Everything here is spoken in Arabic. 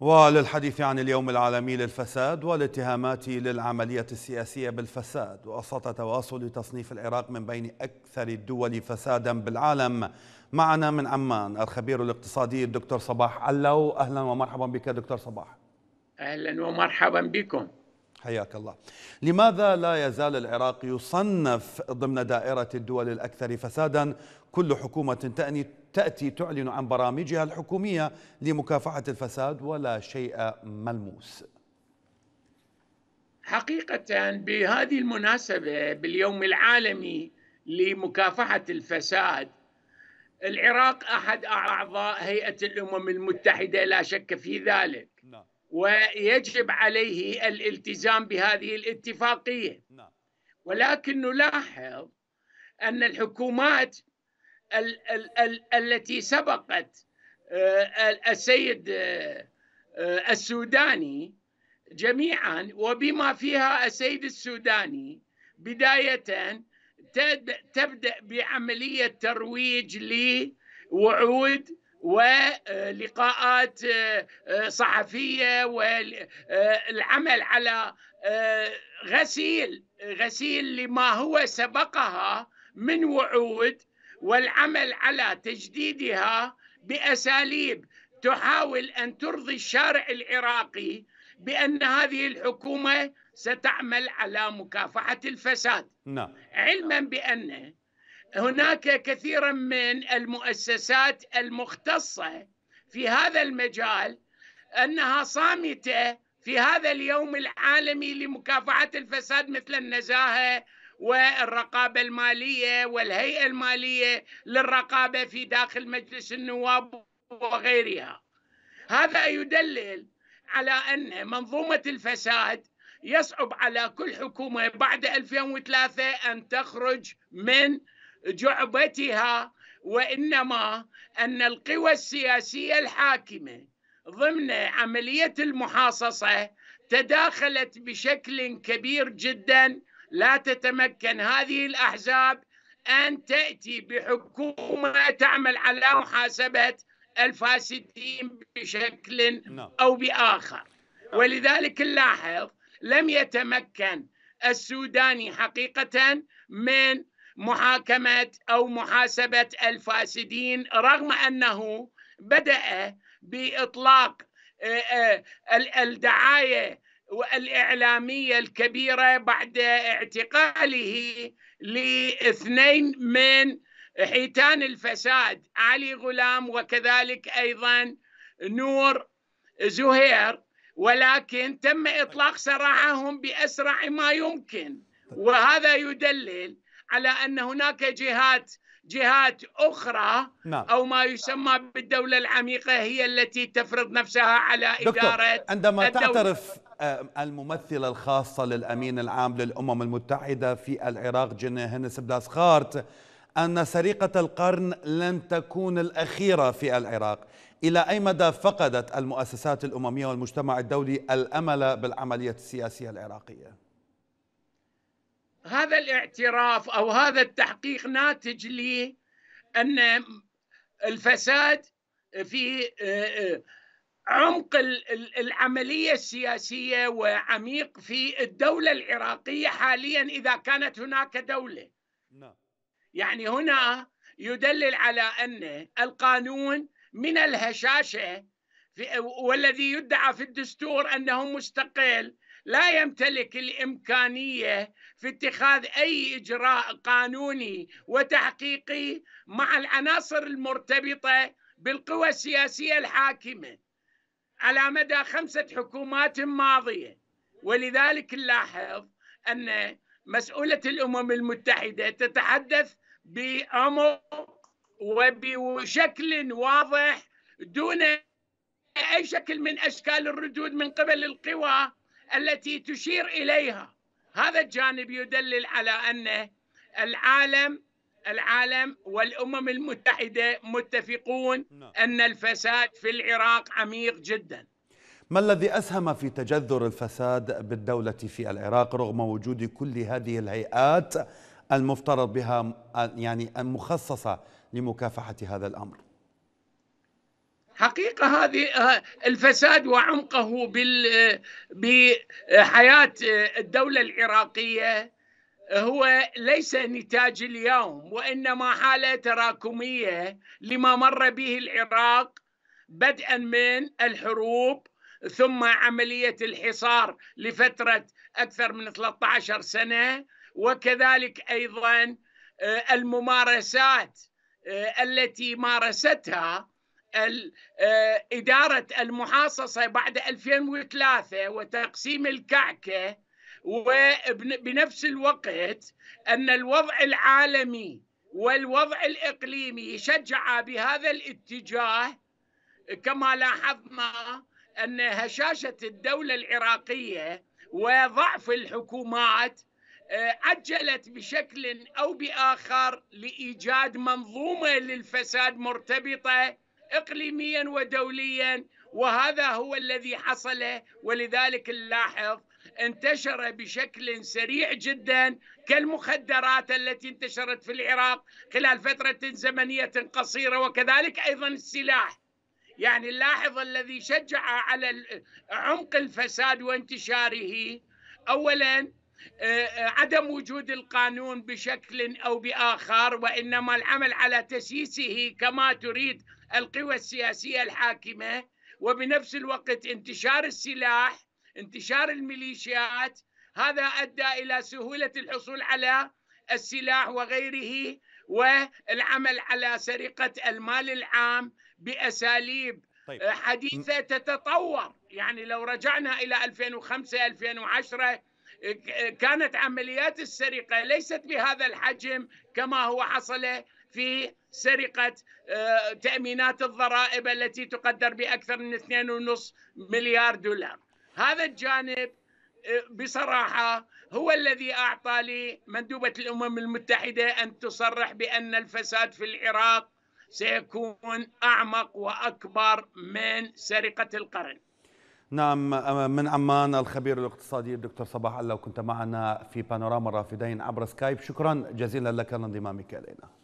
وللحديث عن اليوم العالمي للفساد والاتهامات للعملية السياسية بالفساد وسط تواصل تصنيف العراق من بين أكثر الدول فسادا بالعالم معنا من عمان الخبير الاقتصادي الدكتور صباح علو أهلا ومرحبا بك دكتور صباح أهلا ومرحبا بكم حياك الله لماذا لا يزال العراق يصنف ضمن دائرة الدول الأكثر فسادا كل حكومة تأني تأتي تعلن عن برامجها الحكومية لمكافحة الفساد ولا شيء ملموس حقيقة بهذه المناسبة باليوم العالمي لمكافحة الفساد العراق أحد أعضاء هيئة الأمم المتحدة لا شك في ذلك نعم. ويجب عليه الالتزام بهذه الاتفاقية نعم. ولكن نلاحظ أن الحكومات ال ال ال التي سبقت آه، السيد آه، آه، السوداني جميعا وبما فيها السيد السوداني بداية تبدأ بعملية ترويج لوعود ولقاءات صحفية والعمل على غسيل غسيل لما هو سبقها من وعود والعمل على تجديدها باساليب تحاول ان ترضي الشارع العراقي بان هذه الحكومه ستعمل على مكافحه الفساد نعم. علما بان هناك كثيرا من المؤسسات المختصه في هذا المجال انها صامته في هذا اليوم العالمي لمكافحه الفساد مثل النزاهه والرقابة المالية والهيئة المالية للرقابة في داخل مجلس النواب وغيرها هذا يدلل على أن منظومة الفساد يصعب على كل حكومة بعد 2003 أن تخرج من جعبتها وإنما أن القوى السياسية الحاكمة ضمن عملية المحاصصة تداخلت بشكل كبير جدا لا تتمكن هذه الأحزاب أن تأتي بحكومة تعمل على محاسبة الفاسدين بشكل نعم. أو بآخر ولذلك نلاحظ لم يتمكن السوداني حقيقة من محاكمة أو محاسبة الفاسدين رغم أنه بدأ بإطلاق آه، آه، الدعاية الإعلامية الكبيرة بعد اعتقاله لاثنين من حيتان الفساد علي غلام وكذلك أيضا نور زهير ولكن تم إطلاق سراحهم بأسرع ما يمكن طيب. وهذا يدلل على أن هناك جهات جهات أخرى نعم. أو ما يسمى بالدولة العميقة هي التي تفرض نفسها على إدارة عندما الدولة. تعترف آه، الممثلة الخاصة للأمين العام للأمم المتحدة في العراق جنة هنس بلاسخارت أن سرقة القرن لن تكون الأخيرة في العراق إلى أي مدى فقدت المؤسسات الأممية والمجتمع الدولي الأمل بالعملية السياسية العراقية؟ هذا الاعتراف او هذا التحقيق ناتج لي ان الفساد في عمق العمليه السياسيه وعميق في الدوله العراقيه حاليا اذا كانت هناك دوله. نعم. يعني هنا يدلل على ان القانون من الهشاشه والذي يدعى في الدستور انه مستقل لا يمتلك الامكانيه في اتخاذ اي اجراء قانوني وتحقيقي مع العناصر المرتبطه بالقوى السياسيه الحاكمه على مدى خمسه حكومات ماضيه ولذلك نلاحظ ان مسؤوله الامم المتحده تتحدث بعمق وبشكل واضح دون اي شكل من اشكال الردود من قبل القوى التي تشير اليها هذا الجانب يدلل على ان العالم العالم والامم المتحده متفقون نعم. ان الفساد في العراق عميق جدا ما الذي اسهم في تجذر الفساد بالدوله في العراق رغم وجود كل هذه الهيئات المفترض بها يعني المخصصة لمكافحه هذا الامر حقيقه هذه آه، الفساد وعمقه آه، بحياه آه، الدوله العراقيه هو ليس نتاج اليوم وانما حاله تراكميه لما مر به العراق بدءا من الحروب ثم عمليه الحصار لفتره اكثر من 13 سنه وكذلك ايضا الممارسات التي مارستها آه، إدارة المحاصصة بعد 2003 وتقسيم الكعكة وبنفس الوقت أن الوضع العالمي والوضع الإقليمي شجع بهذا الاتجاه كما لاحظنا أن هشاشة الدولة العراقية وضعف الحكومات آه، عجلت بشكل أو بآخر لإيجاد منظومة للفساد مرتبطة اقليميا ودوليا وهذا هو الذي حصل ولذلك نلاحظ انتشر بشكل سريع جدا كالمخدرات التي انتشرت في العراق خلال فترة زمنية قصيرة وكذلك أيضا السلاح يعني اللاحظ الذي شجع على عمق الفساد وانتشاره أولا آه، عدم وجود القانون بشكل أو بآخر وإنما العمل على تسييسه كما تريد القوى السياسية الحاكمة وبنفس الوقت انتشار السلاح انتشار الميليشيات هذا أدى إلى سهولة الحصول على السلاح وغيره والعمل على سرقة المال العام بأساليب طيب. حديثة تتطور يعني لو رجعنا إلى 2005 2010 كانت عمليات السرقة ليست بهذا الحجم كما هو حصل في سرقة آه، تأمينات الضرائب التي تقدر بأكثر من 2.5 مليار دولار هذا الجانب آه، بصراحة هو الذي أعطى لمندوبة الأمم المتحدة أن تصرح بأن الفساد في العراق سيكون أعمق وأكبر من سرقة القرن نعم من عمان الخبير الاقتصادي الدكتور صباح الله كنت معنا في بانوراما الرافدين عبر سكايب شكرا جزيلا لك لانضمامك الينا